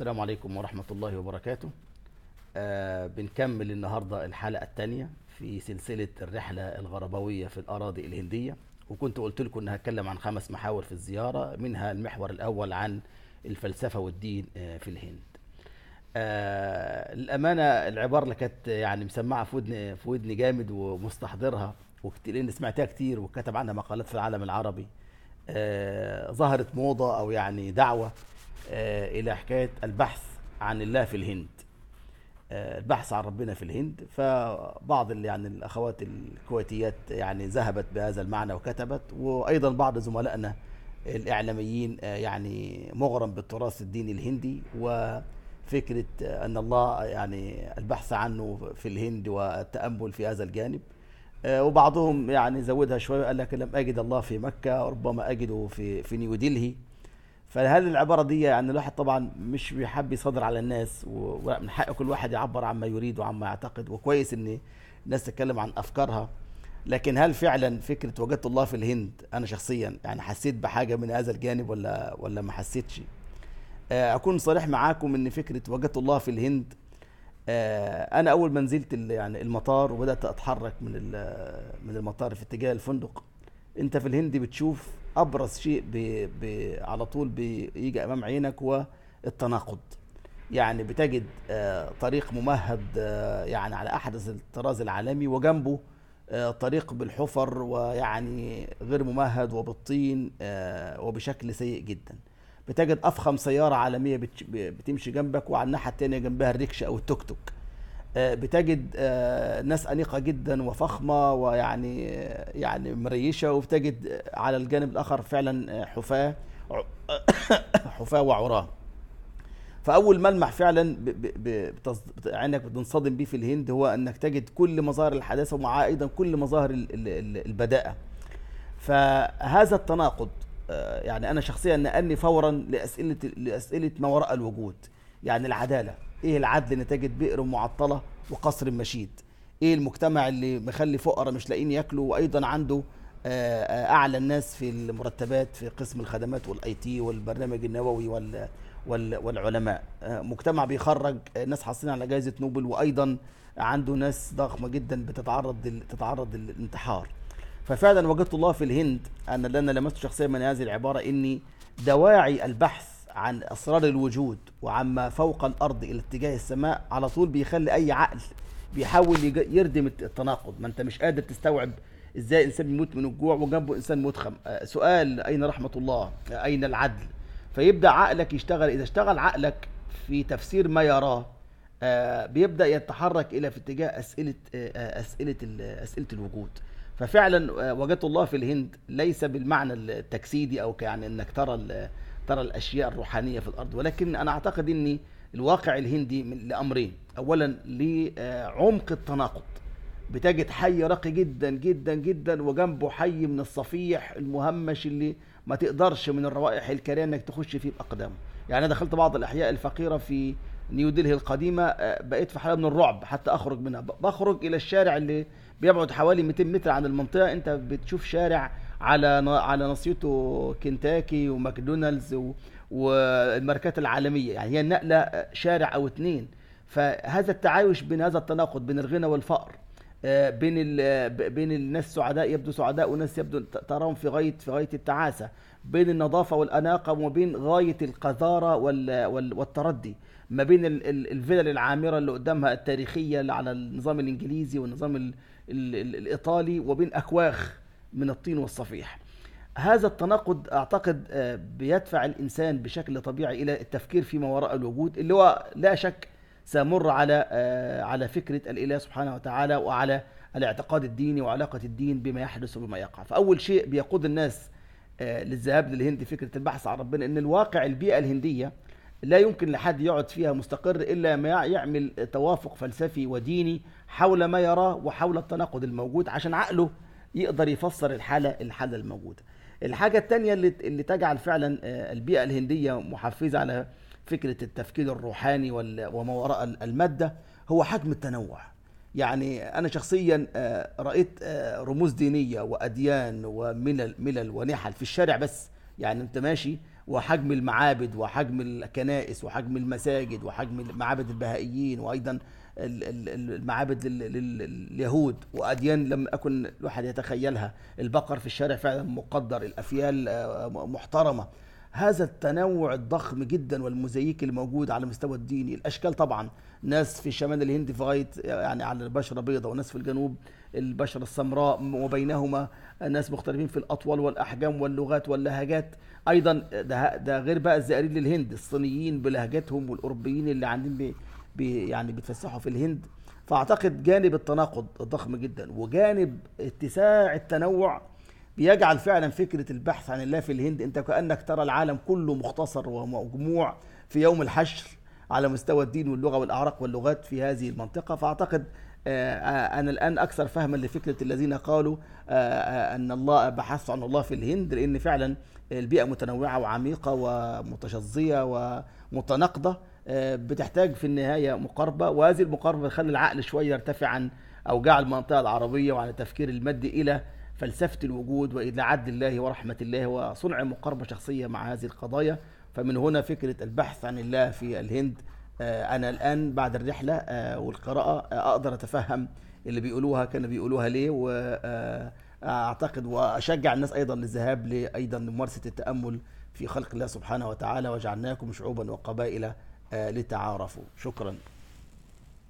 السلام عليكم ورحمة الله وبركاته آه بنكمل النهاردة الحلقة الثانية في سلسلة الرحلة الغربوية في الأراضي الهندية وكنت قلت لكم أن هتكلم عن خمس محاور في الزيارة منها المحور الأول عن الفلسفة والدين آه في الهند آه الأمانة العبارة اللي كانت يعني مسمعة في ودني في ودني جامد ومستحضرها وكتير لأن سمعتها كتير وكتب عنها مقالات في العالم العربي آه ظهرت موضة أو يعني دعوة آه، إلى حكاية البحث عن الله في الهند آه، البحث عن ربنا في الهند فبعض يعني الأخوات الكويتيات يعني ذهبت بهذا المعنى وكتبت وأيضا بعض زملائنا الإعلاميين آه، يعني مغرم بالتراث الديني الهندي وفكرة أن الله يعني البحث عنه في الهند والتأمل في هذا الجانب وبعضهم يعني زودها شوية قال لك لم أجد الله في مكة ربما أجده في في نيودلهي فهل العباره دي يعني الواحد طبعا مش بيحب يصدر على الناس ومن حق كل واحد يعبر عما يريد وعما يعتقد وكويس ان الناس تتكلم عن افكارها لكن هل فعلا فكره وجدت الله في الهند انا شخصيا يعني حسيت بحاجه من هذا الجانب ولا ولا ما حسيتش آه، اكون صريح معاكم ان فكره وجدت الله في الهند آه، انا اول ما نزلت يعني المطار وبدات اتحرك من من المطار في اتجاه الفندق انت في الهند بتشوف ابرز شيء بي بي على طول بيجي امام عينك هو التناقض يعني بتجد آه، طريق ممهد آه، يعني على احدث الطراز العالمي وجنبه آه، طريق بالحفر ويعني غير ممهد وبالطين وبشكل سيء جدا بتجد افخم سياره عالميه بتمشي جنبك وعلى الناحيه الثانيه جنبها الريكشا او التوك توك آه، بتجد آه، ناس أنيقة جدا وفخمة ويعني آه، يعني مريشة وبتجد على الجانب الآخر فعلا حفاة حفاة وعراة فأول ملمح فعلا عينك بتنصدم بيه في الهند هو أنك تجد كل مظاهر الحداثة ومعاه أيضا كل مظاهر البداءة فهذا التناقض يعني أنا شخصيا نقلني فورا لأسئلة لأسئلة ما وراء الوجود يعني العدالة ايه العدل نتاجة بئر معطلة وقصر مشيد ايه المجتمع اللي مخلي فقراء مش لاقين ياكلوا وايضا عنده آه، آه، اعلى الناس في المرتبات في قسم الخدمات والاي تي والبرنامج النووي وال والعلماء آه، مجتمع بيخرج ناس حاصلين على جائزه نوبل وايضا عنده ناس ضخمه جدا بتتعرض تتعرض للانتحار ففعلا وجدت الله في الهند ان اللي انا لمسته شخصيا من هذه العباره اني دواعي البحث عن اسرار الوجود وعما فوق الارض الى اتجاه السماء على طول بيخلي اي عقل بيحاول يردم التناقض ما انت مش قادر تستوعب ازاي انسان بيموت من الجوع وجنبه انسان متخم آه، سؤال اين رحمه الله آه، اين العدل فيبدا عقلك يشتغل اذا اشتغل عقلك في تفسير ما يراه آه، بيبدا يتحرك الى في اتجاه اسئله اسئله اسئله الوجود ففعلا وجدت الله في الهند ليس بالمعنى التجسيدي او يعني انك ترى ترى الاشياء الروحانيه في الارض ولكن انا اعتقد ان الواقع الهندي من لامرين اولا لعمق التناقض بتجد حي راقي جدا جدا جدا وجنبه حي من الصفيح المهمش اللي ما تقدرش من الروائح الكريهه انك تخش فيه باقدامه يعني انا دخلت بعض الاحياء الفقيره في نيو ديلهي القديمه آه، بقيت في حاله من الرعب حتى اخرج منها بخرج الى الشارع اللي بيبعد حوالي 200 متر عن المنطقه انت بتشوف شارع على على نصيته كنتاكي وماكدونالدز والماركات العالميه يعني هي النقله شارع او اثنين فهذا التعايش بين هذا التناقض بين الغنى والفقر آه، بين بين الناس سعداء يبدو سعداء وناس يبدو تراهم في غايه في غايه التعاسه بين النظافه والاناقه وما بين غايه القذاره والتردي ما بين الفلل العامره اللي قدامها التاريخيه اللي على النظام الانجليزي والنظام الايطالي وبين اكواخ من الطين والصفيح هذا التناقض اعتقد آه، بيدفع الانسان بشكل طبيعي الى التفكير فيما وراء الوجود اللي هو لا شك سمر على آه، على فكره الاله سبحانه وتعالى وعلى الاعتقاد الديني وعلاقه الدين بما يحدث وبما يقع فاول شيء بيقود الناس آه، للذهاب للهند فكره البحث عن ربنا ان الواقع البيئه الهنديه لا يمكن لحد يقعد فيها مستقر الا ما يعمل توافق فلسفي وديني حول ما يراه وحول التناقض الموجود عشان عقله يقدر يفسر الحاله الحاله الموجوده الحاجه الثانيه اللي اللي تجعل فعلا آه، البيئه الهنديه محفزه على فكره التفكير الروحاني وما وراء الماده هو حجم التنوع يعني انا شخصيا آه، رايت آه، رموز دينيه واديان وملل ملل ونحل في الشارع بس يعني انت ماشي وحجم المعابد وحجم الكنائس وحجم المساجد وحجم معابد البهائيين وايضا المعابد لليهود واديان لم اكن الواحد يتخيلها البقر في الشارع فعلا مقدر الافيال آه، محترمه هذا التنوع الضخم جدا والمزيك الموجود على المستوى الديني الاشكال طبعا ناس في شمال الهند في غايه يعني على البشره بيضاء وناس في الجنوب البشره السمراء وبينهما ناس مختلفين في الاطوال والاحجام واللغات واللهجات ايضا ده, ده غير بقى الزائرين للهند الصينيين بلهجتهم والاوروبيين اللي عندهم بي يعني بيتفسحوا في الهند فاعتقد جانب التناقض ضخم جدا وجانب اتساع التنوع بيجعل فعلا فكره البحث عن الله في الهند انت كانك ترى العالم كله مختصر ومجموع في يوم الحشر على مستوى الدين واللغه والاعراق واللغات في هذه المنطقه فاعتقد آه، آه، انا الان اكثر فهما لفكره الذين قالوا آه، ان الله بحث عن الله في الهند لان فعلا البيئه متنوعه وعميقه ومتشظيه ومتناقضه بتحتاج في النهايه مقاربه وهذه المقاربه بتخلي العقل شويه يرتفع عن اوجاع المنطقه العربيه وعن التفكير المادي الى فلسفة الوجود وإلى عدل الله ورحمة الله وصنع مقاربة شخصية مع هذه القضايا فمن هنا فكرة البحث عن الله في الهند آه، أنا الآن بعد الرحلة آه، والقراءة آه، أقدر أتفهم اللي بيقولوها كانوا بيقولوها ليه وأعتقد وأشجع الناس أيضا للذهاب أيضا لممارسة التأمل في خلق الله سبحانه وتعالى وجعلناكم شعوبا وقبائل لتعارفوا شكرا